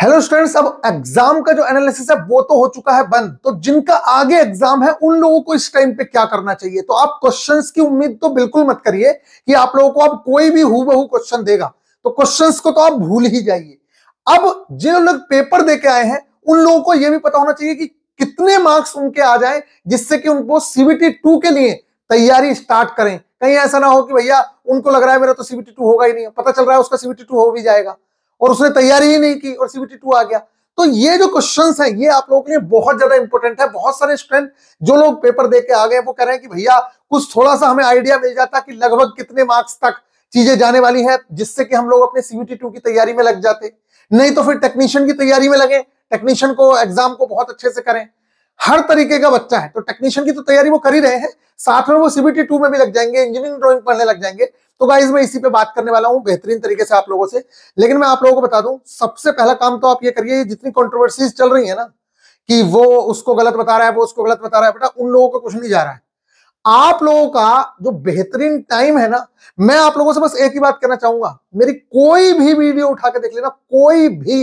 hello students अब exam का जो एनालिसिस है वो तो हो चुका है बंद तो जिनका आगे एग्जाम है उन लोगों को इस टाइम पे क्या करना चाहिए तो आप क्वेश्चंस की उम्मीद तो बिल्कुल मत करिए कि आप लोगों को अब कोई भी हूबहू क्वेश्चन देगा तो क्वेश्चंस को तो आप भूल ही जाइए अब जिन लोग पेपर दे के आए हैं उन लोगों को यह भी पता होना चाहिए कि कितने मार्क्स उनके आ जाए जिससे कि उनको सीबीटी टू के लिए तैयारी स्टार्ट करें कहीं ऐसा ना हो कि भैया उनको लग रहा है मेरा तो सीबीटी टू होगा ही नहीं पता चल रहा है उसका सीबीटी टू हो भी जाएगा और उसने तैयारी ही नहीं की और सीबीटी टू आ गया तो ये जो क्वेश्चन है ये आप लोगों के लिए बहुत ज्यादा इंपॉर्टेंट है बहुत सारे स्टूडेंट जो लोग पेपर दे के आ गए वो कह रहे हैं कि भैया कुछ थोड़ा सा हमें आइडिया मिल जाता कि लगभग कितने मार्क्स तक चीजें जाने वाली है जिससे कि हम लोग अपने सीबीटी टू की तैयारी में लग जाते नहीं तो फिर टेक्नीशियन की तैयारी में लगे टेक्नीशियन को एग्जाम को बहुत अच्छे से करें हर तरीके का बच्चा है तो टेक्नीशियन की तो तैयारी वो कर ही रहे हैं साथ में वो सीबीटी टू में भी लग जाएंगे इंजीनियरिंग ड्रॉइंग पढ़ने लग जाएंगे तो गाइज मैं इसी पे बात करने वाला हूँ बेहतरीन तरीके से आप लोगों से लेकिन मैं आप लोगों को बता दूं सबसे पहला काम तो आप ये करिए जितनी कॉन्ट्रोवर्सीज चल रही है ना कि वो उसको गलत बता रहा है वो उसको गलत बता रहा है बेटा उन लोगों का कुछ नहीं जा रहा है आप लोगों का जो बेहतरीन टाइम है ना मैं आप लोगों से बस एक ही बात करना चाहूंगा मेरी कोई भी वीडियो उठा के देख लेना कोई भी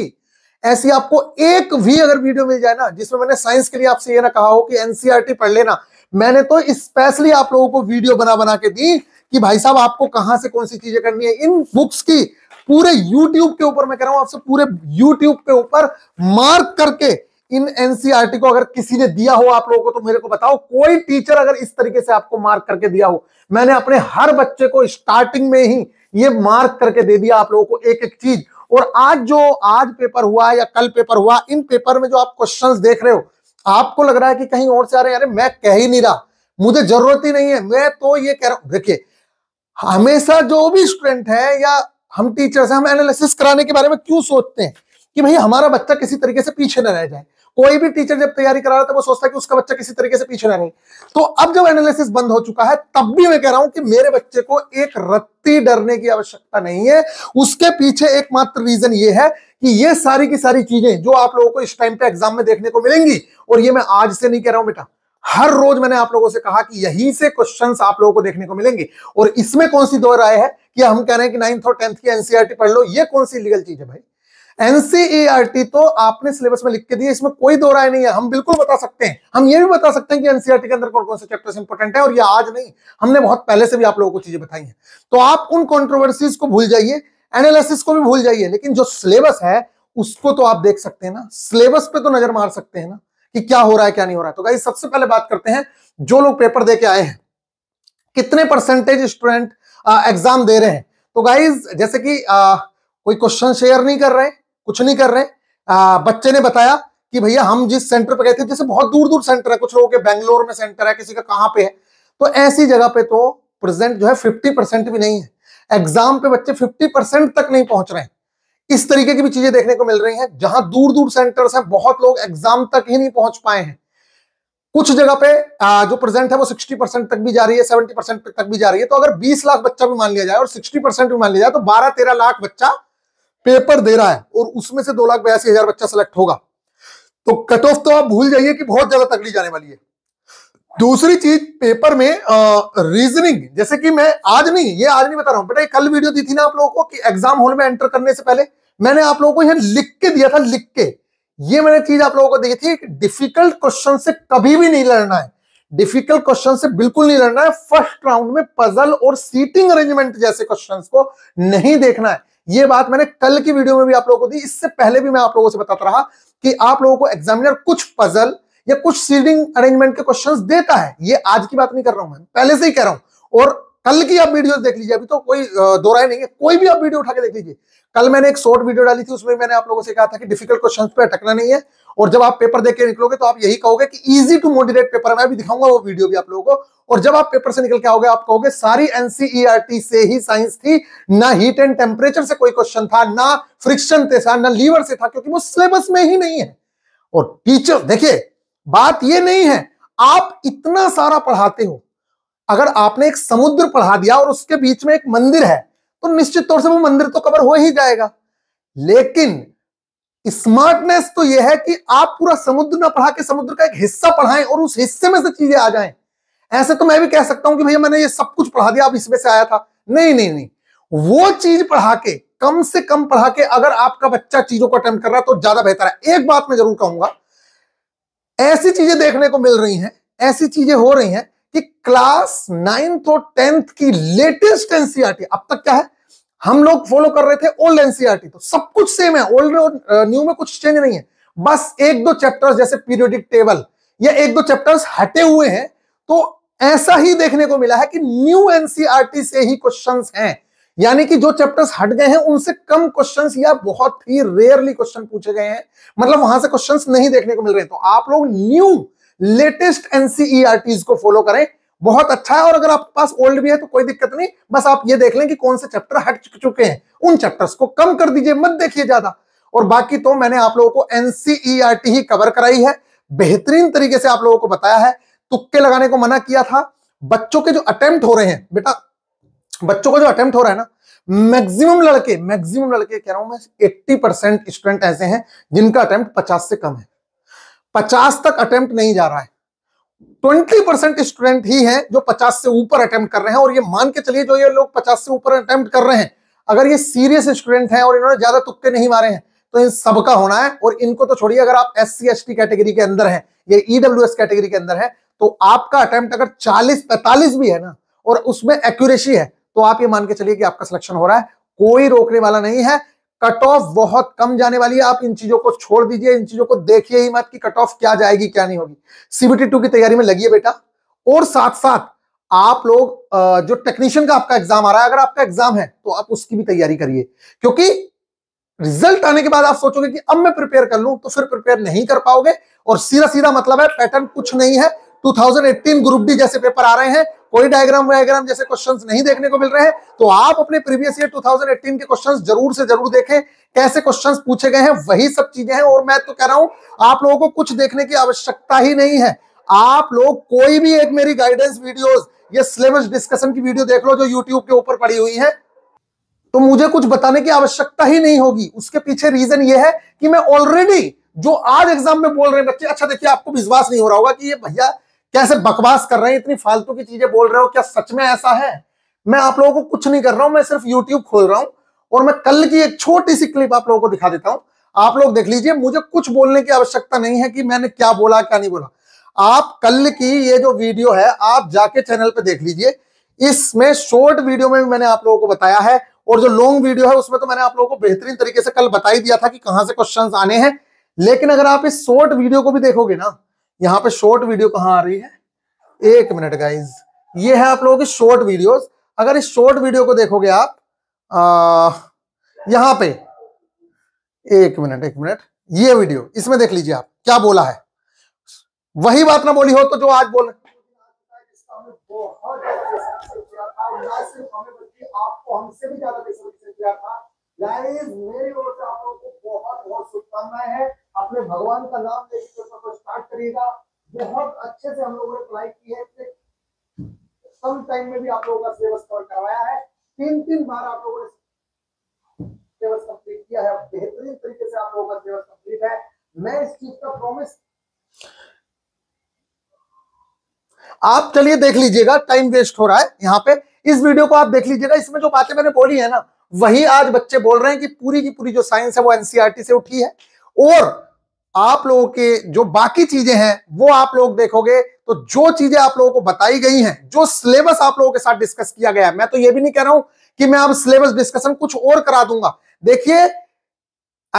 ऐसी आपको एक भी अगर वीडियो मिल जाए ना जिसमें मैंने साइंस के लिए आपसे ये ना कहा हो कि एनसीआरटी e पढ़ लेना मैंने तो स्पेशली आप लोगों को वीडियो बना बना के दी कि भाई साहब आपको कहां से कौन सी चीजें करनी है इन बुक्स की पूरे यूट्यूब के ऊपर मैं कह रहा हूं आपसे पूरे यूट्यूब के ऊपर मार्क करके इन एनसीआरटी e को अगर किसी ने दिया हो आप लोगों को तो मेरे को बताओ कोई टीचर अगर इस तरीके से आपको मार्क करके दिया हो मैंने अपने हर बच्चे को स्टार्टिंग में ही ये मार्क करके दे दिया आप लोगों को एक एक चीज और आज जो आज पेपर हुआ या कल पेपर हुआ इन पेपर में जो आप क्वेश्चन देख रहे हो आपको लग रहा है कि कहीं और से आ रहे हैं अरे मैं कह ही नहीं रहा मुझे जरूरत ही नहीं है मैं तो ये कह रहा हूं देखिए हमेशा जो भी स्टूडेंट है या हम टीचर्स हैं हम एनालिसिस कराने के बारे में क्यों सोचते हैं कि भाई हमारा बच्चा किसी तरीके से पीछे न रह जाए कोई भी टीचर जब तैयारी करा रहा था वो सोचता है कि उसका बच्चा किसी तरीके से पीछे रह नहीं तो अब जब एनालिसिस बंद हो चुका है तब भी मैं कह रहा हूं कि मेरे बच्चे को एक रत्ती डरने की आवश्यकता नहीं है उसके पीछे एकमात्र रीजन ये है कि ये सारी की सारी चीजें जो आप लोगों को इस टाइम पे एग्जाम में देखने को मिलेंगी और ये मैं आज से नहीं कह रहा हूं बेटा हर रोज मैंने आप लोगों से कहा कि यही से क्वेश्चन आप लोगों को देखने को मिलेंगे और इसमें कौन सी दो राय है कि हम कह रहे हैं कि नाइन्थ और टेंथ की एनसीआरटी e पढ़ लो ये कौन सी लीगल चीज है भाई एनसीईआरटी तो आपने सिलेबस में लिख के दिए इसमें कोई दो राय नहीं है हम बिल्कुल बता सकते हैं हम ये भी बता सकते हैं कि एनसीईआरटी के अंदर कौन कौन से चैप्टर्स इंपॉर्टेंट है और ये आज नहीं हमने बहुत पहले से भी आप लोगों को चीजें बताई हैं तो आप उन कॉन्ट्रोवर्सीज को भूल जाइए एनालिसिस को भी भूल जाइए लेकिन जो सिलेबस है उसको तो आप देख सकते हैं ना सिलेबस पे तो नजर मार सकते हैं ना कि क्या हो रहा है क्या नहीं हो रहा है तो भाई सबसे पहले बात करते हैं जो लोग पेपर दे के आए हैं कितने परसेंटेज स्टूडेंट एग्जाम दे रहे हैं तो गाइज जैसे कि आ, कोई क्वेश्चन शेयर नहीं कर रहे कुछ नहीं कर रहे आ, बच्चे ने बताया कि भैया हम जिस सेंटर पर गए थे जैसे बहुत दूर दूर सेंटर है कुछ लोगों के बैंगलोर में सेंटर है किसी का कहां पे है तो ऐसी जगह पे तो प्रेजेंट जो है फिफ्टी परसेंट भी नहीं है एग्जाम पे बच्चे फिफ्टी परसेंट तक नहीं पहुंच रहे इस तरीके की भी चीजें देखने को मिल रही हैं जहां दूर दूर सेंटर्स हैं बहुत लोग एग्जाम तक ही नहीं पहुंच पाए हैं कुछ जगह पे जो प्रेजेंट है वो सिक्सटी परसेंट तक भी जा रही है सेवेंटी परसेंट तक भी जा रही है तो अगर बीस लाख बच्चा भी मान लिया जाए और सिक्सटी परसेंट भी मान लिया जाए तो बारह तेरह लाख बच्चा पेपर दे रहा है और उसमें से दो लाख बयासी हजार बच्चा सेलेक्ट होगा तो कट ऑफ तो आप भूल जाइए कि बहुत ज्यादा तकड़ी जाने वाली है दूसरी चीज पेपर में रीजनिंग जैसे कि मैं आज नहीं ये आज नहीं बता रहा हूं बेटा कल वीडियो दी थी ना आप लोगों को कि एग्जाम हॉल में एंटर करने से पहले मैंने आप लोगों को यह लिख के दिया था लिख के ये मैंने चीज आप लोगों को दी थी डिफिकल्ट क्वेश्चन से कभी भी नहीं लड़ना है डिफिकल्ट क्वेश्चन से बिल्कुल नहीं लड़ना है फर्स्ट राउंड में पजल और सीटिंग अरेंजमेंट जैसे क्वेश्चन को नहीं देखना है ये बात मैंने कल की वीडियो में भी आप लोगों को दी इससे पहले भी मैं आप लोगों से बताता रहा कि आप लोगों को एग्जामिनर कुछ पजल या कुछ सीडिंग अरेंजमेंट के क्वेश्चंस देता है ये आज की बात नहीं कर रहा हूं मैं पहले से ही कह रहा हूं और कल की आप वीडियो देख लीजिए अभी तो कोई दो राय नहीं है कोई भी आप वीडियो उठा के देख लीजिए कल मैंने एक शॉर्ट वीडियो डाली थी उसमें मैंने आप लोगों से कहा था कि डिफिकल्ट क्वेश्चन पे अटकना नहीं है और जब आप पेपर देख के निकलोगे तो आप यही कहोगे कि इजी टू मोटिवेट पेपर मैं भी दिखाऊंगा वो वीडियो भी आप लोगों को और जब आप पेपर से निकल के आओगे आप कहोगे सारी एनसीईआरटी e से ही साइंस थी ना हीट एंड टेम्परेचर से कोई क्वेश्चन था ना फ्रिक्शन से था ना लीवर से था क्योंकि वो सिलेबस में ही नहीं है और टीचर देखिए बात ये नहीं है आप इतना सारा पढ़ाते हो अगर आपने एक समुद्र पढ़ा दिया और उसके बीच में एक मंदिर है तो निश्चित तौर से वो मंदिर तो कवर हो ही जाएगा लेकिन स्मार्टनेस तो यह है कि आप पूरा समुद्र ना पढ़ा के समुद्र का एक हिस्सा पढ़ाएं और उस हिस्से में से चीजें आ जाएं ऐसे तो मैं भी कह सकता हूं कि भैया मैंने ये सब कुछ पढ़ा दिया आप इसमें से आया था नहीं नहीं नहीं वो चीज पढ़ा के कम से कम पढ़ा के अगर आपका बच्चा चीजों को अटेम्प्ट कर रहा है तो ज्यादा बेहतर है एक बात मैं जरूर कहूंगा ऐसी चीजें देखने को मिल रही हैं ऐसी चीजें हो रही हैं कि क्लास नाइन्थ और टेंथ की लेटेस्ट एनसीआरटी अब तक क्या है हम लोग फॉलो कर रहे थे ओल्ड एनसीआरटी तो सब कुछ सेम है ओल्ड और न्यू में कुछ चेंज नहीं है बस एक दो चैप्टर्स जैसे पीरियोडिक टेबल या एक दो चैप्टर्स हटे हुए हैं तो ऐसा ही देखने को मिला है कि न्यू एनसीआरटी से ही क्वेश्चन हैं यानी कि जो चैप्टर्स हट गए हैं उनसे कम क्वेश्चंस या बहुत ही रेयरली क्वेश्चन पूछे गए हैं मतलब वहां से क्वेश्चंस नहीं देखने को मिल रहे हैं तो आप लोग न्यू लेटेस्ट एनसीईआरटीज को फॉलो करें बहुत अच्छा है और अगर आपके पास ओल्ड भी है तो कोई दिक्कत नहीं बस आप ये देख लें कि कौन से चैप्टर हट चुके हैं उन चैप्टर्स को कम कर दीजिए मत देखिए ज्यादा और बाकी तो मैंने आप लोगों को एनसीईआरटी ही कवर कराई है बेहतरीन तरीके से आप लोगों को बताया है तुक्के लगाने को मना किया था बच्चों के जो अटेम्प्ट हो रहे हैं बेटा बच्चों का जो अटेम्प्ट हो रहा है ना मैक्सिमम लड़के मैक्सिमम लड़के कह रहा हूं मैं 80 परसेंट स्टूडेंट ऐसे हैं जिनका अटेम्प्ट 50 से कम है पचास तक अटेम्प्ट नहीं जा रहा है ट्वेंटी परसेंट स्टूडेंट ही हैं जो पचास से ऊपर अटेम्प्ट कर रहे हैं और ये मान के चलिए जो ये लोग पचास से ऊपर अटेम्प्ट कर रहे हैं अगर ये सीरियस स्टूडेंट हैं और इन्होंने ज्यादा तुक्के नहीं मारे हैं तो इन सबका होना है और इनको तो छोड़िए अगर आप एस सी कैटेगरी के अंदर है या ईडब्ल्यू कैटेगरी के अंदर है तो आपका अटेम्प्ट अगर चालीस पैंतालीस भी है ना और उसमें एक्यूरेसी है तो आप ये मान के चलिए कि आपका सिलेक्शन हो रहा है कोई रोकने वाला नहीं है कट ऑफ बहुत कम जाने वाली है आप इन चीजों को छोड़ दीजिए इन चीजों को देखिए ही मत कि कट ऑफ क्या जाएगी क्या नहीं होगी सीबीटी टू की तैयारी में लगी बेटा और साथ साथ आप लोग जो टेक्नीशियन का आपका एग्जाम आ रहा है अगर आपका एग्जाम है तो आप उसकी भी तैयारी करिए क्योंकि रिजल्ट आने के बाद आप सोचोगे कि अब मैं प्रिपेयर कर लूं तो फिर प्रिपेयर नहीं कर पाओगे और सीधा सीधा मतलब है पैटर्न कुछ नहीं है 2018 ग्रुप डी जैसे पेपर आ रहे हैं कोई डायग्राम वायग्राम जैसे क्वेश्चंस नहीं देखने को मिल रहे हैं तो आप अपने प्रीवियस ईयर 2018 के क्वेश्चंस जरूर से जरूर देखें कैसे क्वेश्चंस पूछे गए हैं वही सब चीजें हैं और मैं तो कह रहा हूं आप लोगों को कुछ देखने की आवश्यकता ही नहीं है आप लोग कोई भी एक मेरी गाइडेंस वीडियो ये सिलेबस डिस्कशन की वीडियो देख लो जो यूट्यूब के ऊपर पड़ी हुई है तो मुझे कुछ बताने की आवश्यकता ही नहीं होगी उसके पीछे रीजन ये है कि मैं ऑलरेडी जो आज एग्जाम में बोल रहे हैं बच्चे अच्छा देखिए आपको विश्वास नहीं हो रहा होगा कि ये भैया कैसे बकवास कर रहे हैं इतनी फालतू की चीजें बोल रहे हो क्या सच में ऐसा है मैं आप लोगों को कुछ नहीं कर रहा हूं मैं सिर्फ यूट्यूब खोल रहा हूं और मैं कल की एक छोटी सी क्लिप आप लोगों को दिखा देता हूं आप लोग देख लीजिए मुझे कुछ बोलने की आवश्यकता नहीं है कि मैंने क्या बोला क्या नहीं बोला आप कल की ये जो वीडियो है आप जाके चैनल पे देख लीजिए इसमें शॉर्ट वीडियो में भी मैंने आप लोगों को बताया है और जो लॉन्ग वीडियो है उसमें तो मैंने आप लोगों को बेहतरीन तरीके से कल बता ही दिया था कि कहां से क्वेश्चंस आने हैं लेकिन अगर आप इस शॉर्ट वीडियो को भी देखोगे ना यहाँ पे शॉर्ट वीडियो कहाँ आ रही है एक मिनट गाइज ये है आप लोगों की शॉर्ट वीडियोस अगर इस शॉर्ट वीडियो को देखोगे आप आ, यहाँ पे एक मिनट एक मिनट ये वीडियो इसमें देख लीजिए आप क्या बोला है वही बात ना बोली हो तो जो आज बोल आपको हमसे भी ज्यादा गाइस मेरी ओर से आप लोगों को बहुत बहुत शुभकामनाएं हैं अपने भगवान का नाम लेके तो को स्टार्ट करिएगा बहुत अच्छे से हम लोगों ने अप्लाई की है इतने कम टाइम में भी आप लोगों का सिलेबस कवर करवाया है तीन तीन बार आप लोगों ने सिलेबस कंप्लीट किया है बेहतरीन तरीके से आप लोगों का सिलेबस कंप्लीट है मैं इस चीज का प्रॉमिस आप चलिए देख लीजिएगा टाइम वेस्ट हो रहा है यहाँ पे इस वीडियो को आप देख लीजिएगा इसमें जो बातें मैंने बोली है ना वही आज बच्चे बोल रहे हैं कि पूरी की पूरी जो साइंस है वो एनसीईआरटी से उठी है और आप लोगों के जो बाकी चीजें हैं वो आप लोग देखोगे तो जो चीजें आप लोगों को बताई गई हैं जो सिलेबस आप लोगों के साथ डिस्कस किया गया है मैं तो ये भी नहीं कह रहा हूं कि मैं अब सिलेबस डिस्कशन कुछ और करा दूंगा देखिए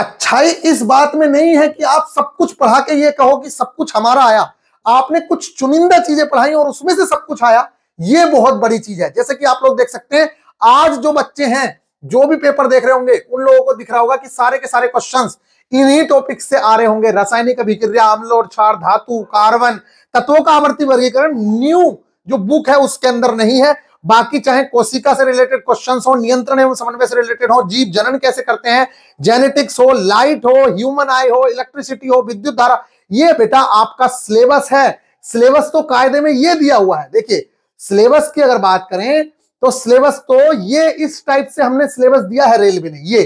अच्छाई इस बात में नहीं है कि आप सब कुछ पढ़ा के ये कहो कि सब कुछ हमारा आया आपने कुछ चुनिंदा चीजें पढ़ाई और उसमें से सब कुछ आया ये बहुत बड़ी चीज है जैसे कि आप लोग देख सकते हैं आज जो बच्चे हैं जो भी पेपर देख रहे होंगे उन लोगों को दिख रहा होगा कि सारे के सारे क्वेश्चन इन्हीं टॉपिक से आ रहे होंगे रासायनिक अभिक्रिया अम्ल और क्षार धातु कार्बन तत्वों का आवर्ती वर्गीकरण न्यू जो बुक है उसके अंदर नहीं है बाकी चाहे कोशिका से रिलेटेड क्वेश्चंस हो नियंत्रण एवं समन्वय से रिलेटेड हो जीव जनन कैसे करते हैं जेनेटिक्स हो लाइट हो ह्यूमन आई हो इलेक्ट्रिसिटी हो विद्युत धारा ये बेटा आपका सिलेबस है सिलेबस तो कायदे में ये दिया हुआ है देखिए सिलेबस की अगर बात करें तो सिलेबस तो ये इस टाइप से हमने सिलेबस दिया है रेलवे ने ये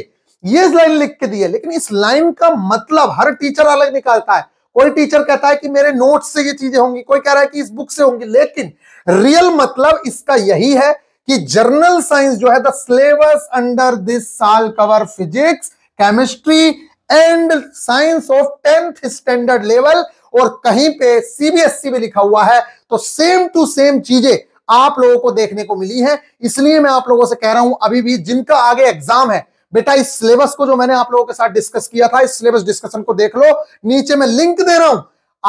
ये लाइन लिख के दी है लेकिन इस लाइन का मतलब हर टीचर अलग निकालता है कोई टीचर कहता है कि मेरे नोट से ये चीजें होंगी कोई कह रहा है कि इस बुक से होंगी लेकिन रियल मतलब इसका यही है कि जर्नल साइंस जो है द सिलेबस अंडर दिस साल cover physics chemistry and science of tenth standard level और कहीं पे सीबीएसई e में लिखा हुआ है तो सेम टू सेम चीजें आप लोगों को देखने को मिली है इसलिए मैं आप लोगों से कह रहा हूं अभी भी जिनका आगे एग्जाम है बेटा इस सिलेबस को जो मैंने आप लोगों के साथ डिस्कस किया था इस सिलेबस डिस्कशन को देख लो नीचे मैं लिंक दे रहा हूं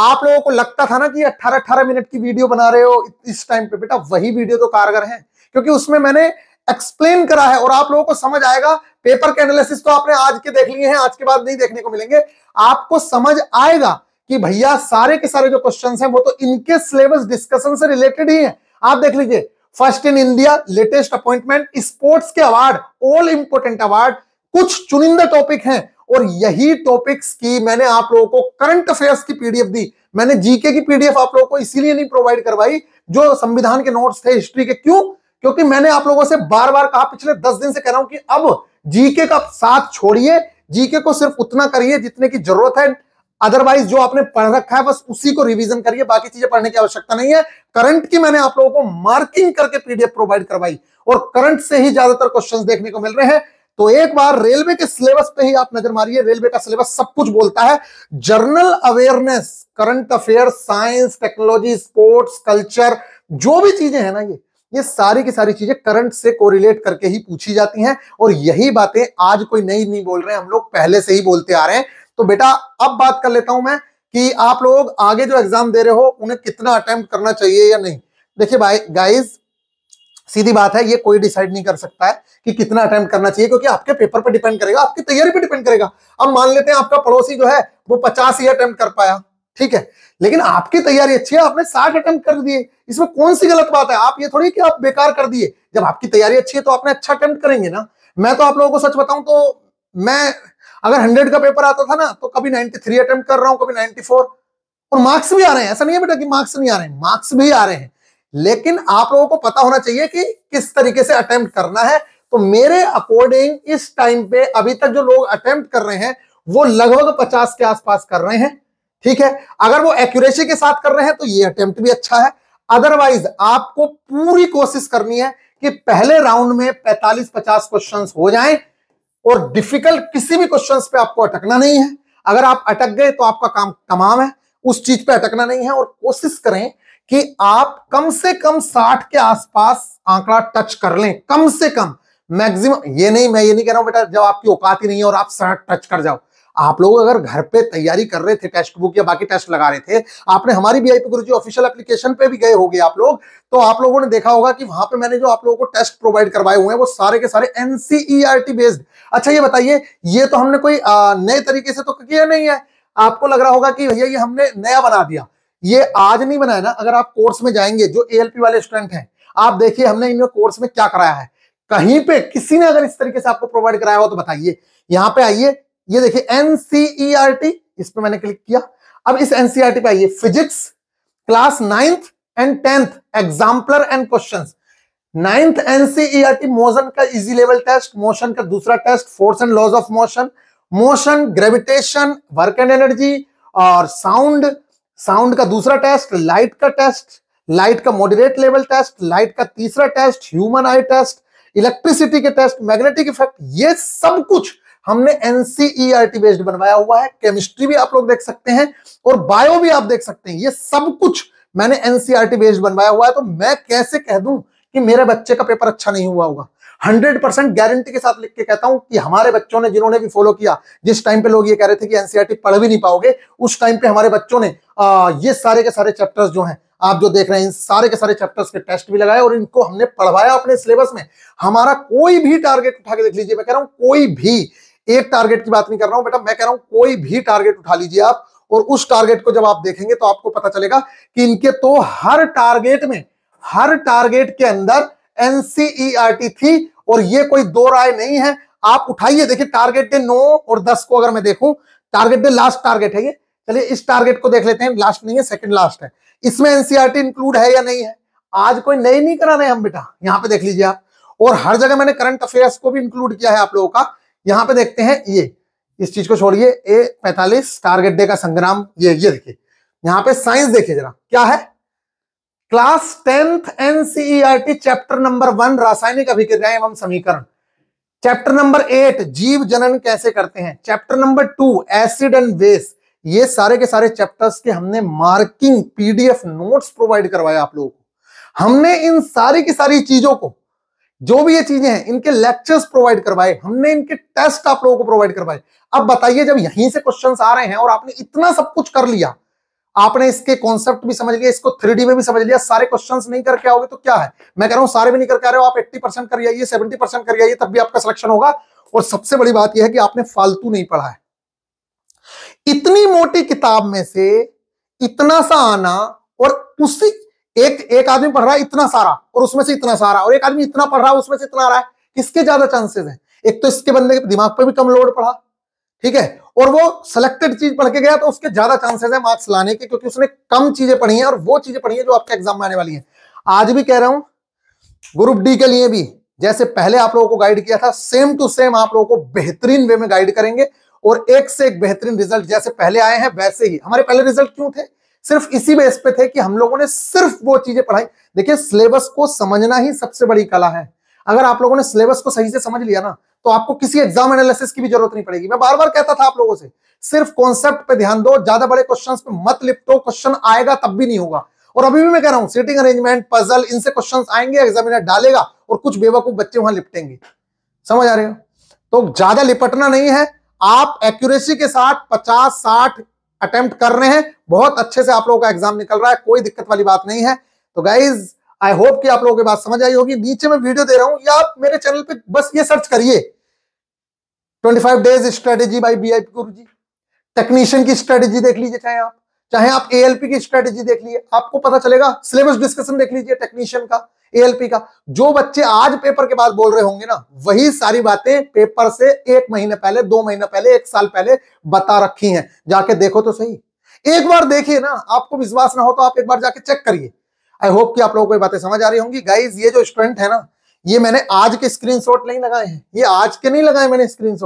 आप लोगों को लगता था ना कि 18-18 मिनट की वीडियो बना रहे हो इस टाइम पे बेटा वही वीडियो तो कारगर है क्योंकि उसमें मैंने एक्सप्लेन करा है और आप लोगों को समझ आएगा पेपर के एनालिसिस तो आपने आज के देख लिए हैं आज के बाद नहीं देखने को मिलेंगे आपको समझ आएगा कि भैया सारे के सारे जो क्वेश्चंस हैं वो तो इनके सिलेबस डिस्कशन से रिलेटेड ही हैं आप देख लीजिए first in India latest appointment sports के अवार्ड ऑल इंपोर्टेंट अवार्ड कुछ चुनिंदा टॉपिक हैं और यही टॉपिक्स की मैंने आप लोगों को करंट अफेयर्स की पीडीएफ दी मैंने जीके की पीडीएफ आप लोगों को इसीलिए नहीं प्रोवाइड करवाई जो संविधान के नोट्स थे हिस्ट्री के क्यों क्योंकि मैंने आप लोगों से बार बार कहा पिछले दस दिन से कह रहा हूं कि अब जीके का साथ छोड़िए जीके को सिर्फ उतना करिए जितने की जरूरत है अदरवाइज जो आपने पढ़ रखा है बस उसी को रिवीजन करिए बाकी चीजें पढ़ने की आवश्यकता नहीं है करंट की मैंने आप लोगों को मार्किंग करके पीडीएफ प्रोवाइड करवाई और करंट से ही ज्यादातर क्वेश्चन देखने को मिल रहे हैं तो एक बार रेलवे के सिलेबस पे ही आप नजर मारिए रेलवे का सिलेबस सब कुछ बोलता है general awareness current affair science technology sports culture जो भी चीजें हैं ना ये ये सारी की सारी चीजें करंट से कोरिलेट करके ही पूछी जाती हैं और यही बातें आज कोई नई नहीं बोल रहे हैं हम लोग पहले से ही बोलते आ रहे हैं तो बेटा अब बात कर लेता हूं मैं कि आप लोग आगे जो एग्जाम दे रहे हो उन्हें कितना अटेम्प्ट करना चाहिए या नहीं देखिए भाई गाइज सीधी बात है ये कोई डिसाइड नहीं कर सकता है कि कितना अटेम्प्ट करना चाहिए क्योंकि आपके पेपर पर डिपेंड करेगा आपकी तैयारी पर डिपेंड करेगा अब मान लेते हैं आपका पड़ोसी जो है वो पचास ही अटेम्प्ट कर पाया ठीक है लेकिन आपकी तैयारी अच्छी है आपने साठ अटेम्प्ट कर दिए इसमें कौन सी गलत बात है आप ये थोड़ी कि आप बेकार कर दिए जब आपकी तैयारी अच्छी है तो आपने अच्छा अटेम्प्ट करेंगे ना मैं तो आप लोगों को सच बताऊं तो मैं अगर हंड्रेड का पेपर आता था ना तो कभी नाइनटी थ्री अटेम्प्ट कर रहा हूँ कभी नाइनटी फोर और मार्क्स भी आ रहे हैं ऐसा नहीं है बेटा कि मार्क्स नहीं आ रहे हैं मार्क्स भी आ रहे हैं लेकिन आप लोगों को पता होना चाहिए कि किस तरीके से अटेम्प्ट करना है तो मेरे अकॉर्डिंग इस टाइम पे अभी तक जो लोग अटेम्प्ट कर रहे हैं वो लगभग पचास के आसपास कर रहे हैं ठीक है अगर वो एक्यूरेसी के साथ कर रहे हैं तो ये अटेम्प्ट भी अच्छा है अदरवाइज आपको पूरी कोशिश करनी है कि पहले राउंड में 45-50 क्वेश्चंस हो जाएं और डिफिकल्ट किसी भी क्वेश्चन पे आपको अटकना नहीं है अगर आप अटक गए तो आपका काम तमाम है उस चीज पे अटकना नहीं है और कोशिश करें कि आप कम से कम साठ के आसपास आंकड़ा टच कर लें कम से कम मैक्सिमम ये नहीं मैं ये नहीं कह रहा हूं बेटा जब आपकी औकात ही नहीं है और आप साठ टच कर जाओ आप लोग अगर घर पे तैयारी कर रहे थे टेस्ट बुक या बाकी टेस्ट लगा रहे थे आपने हमारी पी गुरु जी ऑफिशियल एप्लीकेशन पे भी गए होंगे आप लोग तो आप लोगों ने देखा होगा कि वहां पे मैंने जो आप लोगों को टेस्ट प्रोवाइड करवाए हुए हैं वो सारे के सारे एनसीईआरटी बेस्ड अच्छा ये बताइए ये तो हमने कोई नए तरीके से तो किया नहीं है आपको लग रहा होगा कि भैया ये हमने नया बना दिया ये आज नहीं बनाया ना अगर आप कोर्स में जाएंगे जो ए वाले स्टूडेंट हैं आप देखिए हमने इनमें कोर्स में क्या कराया है कहीं पे किसी ने अगर इस तरीके से आपको प्रोवाइड कराया हो तो बताइए यहां पे आइए ये देखिए एनसीईआरटी e इस पर मैंने क्लिक किया अब इस एनसीईआरटी e पे आइए physics class ninth and tenth exemplar and question ninth NCERT motion का इजी लेवल टेस्ट मोशन का दूसरा test force and laws of motion motion gravitation work and energy और साउंड साउंड का दूसरा टेस्ट लाइट का test light का moderate level test light का तीसरा test human eye test electricity के टेस्ट मैग्नेटिक इफेक्ट ये सब कुछ हमने एनसीईआरटी बेस्ड e बनवाया हुआ है केमिस्ट्री भी आप लोग देख सकते हैं और बायो भी आप देख सकते हैं ये सब कुछ मैंने एनसीईआरटी बेस्ड e बनवाया हुआ है तो मैं कैसे कह दूं कि मेरे बच्चे का पेपर अच्छा नहीं हुआ होगा हंड्रेड परसेंट गारंटी के साथ लिख के कहता हूं कि हमारे बच्चों ने जिन्होंने भी फॉलो किया जिस टाइम पे लोग ये कह रहे थे कि एनसीईआरटी e पढ़ भी नहीं पाओगे उस टाइम पे हमारे बच्चों ने आ, ये सारे के सारे चैप्टर्स जो हैं आप जो देख रहे हैं इन सारे के सारे चैप्टर्स के टेस्ट भी लगाए और इनको हमने पढ़वाया अपने सिलेबस में हमारा कोई भी टारगेट उठा के देख लीजिए मैं कह रहा हूँ कोई भी एक टारगेट की बात नहीं कर रहा हूँ बेटा मैं कह रहा हूँ कोई भी टारगेट उठा लीजिए आप और उस टारगेट को जब आप देखेंगे तो आपको पता चलेगा कि इनके तो हर टारगेट में हर टारगेट के अंदर एनसीईआरटी e थी और ये कोई दो राय नहीं है आप उठाइए देखिए टारगेट डे नौ और दस को अगर मैं देखूं टारगेट डे लास्ट टारगेट है ये चलिए इस टारगेट को देख लेते हैं लास्ट नहीं है सेकंड लास्ट है इसमें एनसीआरटी इंक्लूड e है या नहीं है आज कोई नई नहीं करा रहे हम बेटा यहां पे देख लीजिए आप और हर जगह मैंने करंट अफेयर्स को भी इंक्लूड किया है आप लोगों का यहां पे देखते हैं ये इस चीज को छोड़िए ए पैतालीस टारगेट डे का संग्राम ये ये देखिए यहां पे साइंस देखिए जरा क्या है class tenth NCERT e chapter number one रासायनिक अभिक्रिया एवं समीकरण चैप्टर नंबर एट जीव जनन कैसे करते हैं chapter number two acid and base ये सारे के सारे चैप्टर्स के हमने मार्किंग पीडीएफ नोट्स प्रोवाइड करवाया आप लोगों को हमने इन सारी की सारी चीजों को जो भी ये चीजें हैं इनके लेक्चर्स प्रोवाइड करवाए हमने इनके टेस्ट आप लोगों को प्रोवाइड करवाए अब बताइए जब यहीं से क्वेश्चंस आ रहे हैं और आपने इतना सब कुछ कर लिया आपने इसके कॉन्सेप्ट भी समझ लिया इसको थ्री में भी समझ लिया सारे क्वेश्चन नहीं करके आओगे तो क्या है मैं कह रहा हूँ सारे भी नहीं करके आ रहे हो आप एट्टी परसेंट कर जाइए सेवेंटी परसेंट कर जाइए तब भी आपका सिलेक्शन होगा और सबसे बड़ी बात यह है कि आपने फालतू नहीं पढ़ा है इतनी मोटी किताब में से इतना सा आना और उसी एक एक आदमी पढ़ रहा है इतना सारा और उसमें से इतना सारा और एक आदमी इतना पढ़ रहा है उसमें से इतना आ रहा है किसके ज्यादा चांसेस है एक तो इसके बंदे के दिमाग पर भी कम लोड पड़ा ठीक है और वो सिलेक्टेड चीज पढ़ के गया तो उसके ज्यादा चांसेस है मार्क्स लाने के क्योंकि उसने कम चीजें पढ़ी हैं और वो चीजें पढ़ी हैं जो आपके एग्जाम में आने वाली हैं आज भी कह रहा हूं ग्रुप डी के लिए भी जैसे पहले आप लोगों को गाइड किया था सेम टू सेम आप लोगों को बेहतरीन वे में गाइड करेंगे और एक से एक बेहतरीन रिजल्ट जैसे पहले आए हैं वैसे ही हमारे पहले रिजल्ट क्यों थे सिर्फ इसी बेस पे थे कि हम लोगों ने सिर्फ वो चीजें पढ़ाई देखिए सिलेबस को समझना ही सबसे बड़ी कला है अगर आप लोगों ने सिलेबस को सही से समझ लिया ना तो आपको किसी एग्जाम एनालिसिस की भी जरूरत नहीं पड़ेगी मैं बार बार कहता था आप लोगों से सिर्फ कॉन्सेप्ट पे ध्यान दो ज्यादा बड़े क्वेश्चंस पे मत लिपटो क्वेश्चन आएगा तब भी नहीं होगा और अभी भी मैं कह रहा हूँ सीटिंग अरेंजमेंट पजल इनसे क्वेश्चन आएंगे एग्जामिनर डालेगा और कुछ बेवकूफ बच्चे वहां लिपटेंगे समझ आ रहे हो तो ज्यादा लिपटना नहीं है आप एक्यूरेसी के साथ पचास साठ अटेम्प्ट कर रहे हैं बहुत अच्छे से आप लोगों का एग्जाम निकल रहा है कोई दिक्कत वाली बात नहीं है तो गाइज आई होप कि आप लोगों के बात समझ आई होगी नीचे में वीडियो दे रहा हूं या आप मेरे चैनल पे बस ये सर्च करिए 25 days strategy by BIP Guruji technician की स्ट्रेटेजी देख लीजिए चाहे आप चाहे आप एएलपी की स्ट्रेटेजी देख लीजिए आपको पता चलेगा सिलेबस डिस्कशन देख लीजिए टेक्नीशियन का एएलपी का जो बच्चे आज पेपर के बाद बोल रहे होंगे ना वही सारी बातें पेपर से एक महीने पहले दो महीने पहले एक साल पहले बता रखी हैं जाके देखो तो सही एक बार देखिए ना आपको विश्वास ना हो तो आप एक बार जाके चेक करिए आई होप कि आप लोगों को बातें समझ आ रही होंगी गाइज ये जो स्टूडेंट है ना ये मैंने आज के स्क्रीन नहीं लगाए हैं ये आज के नहीं लगाए मैंने स्क्रीन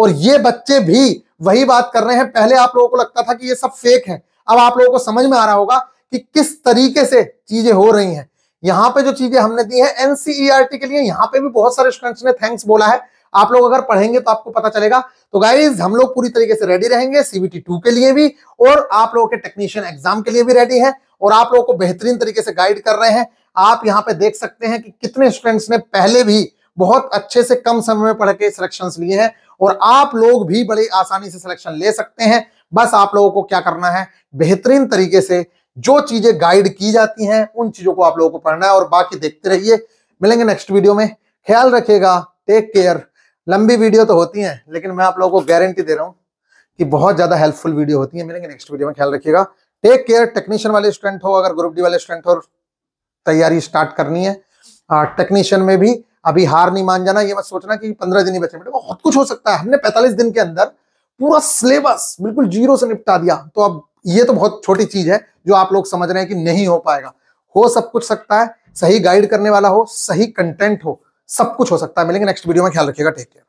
और ये बच्चे भी वही बात कर रहे हैं पहले आप लोगों को लगता था कि ये सब फेक है अब आप लोगों को समझ में आ रहा होगा कि किस तरीके से चीजें हो रही हैं यहाँ पे जो चीजें हमने दी है एनसीईआरटी e के लिए यहाँ पे भी बहुत सारे स्टूडेंट्स ने थैंक्स बोला है आप लोग अगर पढ़ेंगे तो आपको पता चलेगा तो गाइज हम लोग पूरी तरीके से रेडी रहेंगे सीबीटी टू के लिए भी और आप लोगों के टेक्नीशियन एग्जाम के लिए भी रेडी है और आप लोगों को बेहतरीन तरीके से गाइड कर रहे हैं आप यहाँ पे देख सकते हैं कि कितने स्टूडेंट्स ने पहले भी बहुत अच्छे से कम समय में पढ़ के सिलेक्शन लिए हैं और आप लोग भी बड़े आसानी से सिलेक्शन ले सकते हैं बस आप लोगों को क्या करना है बेहतरीन तरीके से जो चीजें गाइड की जाती हैं उन चीजों को आप लोगों को पढ़ना है और बाकी देखते रहिए मिलेंगे नेक्स्ट वीडियो में ख्याल रखिएगा टेक केयर लंबी वीडियो तो होती है लेकिन मैं आप लोगों को गारंटी दे रहा हूँ कि बहुत ज्यादा हेल्पफुल वीडियो होती है मिलेंगे नेक्स्ट वीडियो में ख्याल रखिएगा टेक केयर टेक्नीशियन वाले स्टूडेंट हो अगर ग्रुप डी वाले स्टूडेंट हो तैयारी स्टार्ट करनी है टेक्नीशियन हाँ, में भी अभी हार नहीं मान जाना ये मत सोचना कि पंद्रह दिन ही बचे बेटे बहुत कुछ हो सकता है हमने पैंतालीस दिन के अंदर पूरा सिलेबस बिल्कुल जीरो से निपटा दिया तो अब ये तो बहुत छोटी चीज है जो आप लोग समझ रहे हैं कि नहीं हो पाएगा हो सब कुछ सकता है सही गाइड करने वाला हो सही कंटेंट हो सब कुछ हो सकता है मिलेंगे नेक्स्ट वीडियो में ख्याल रखिएगा टेक केयर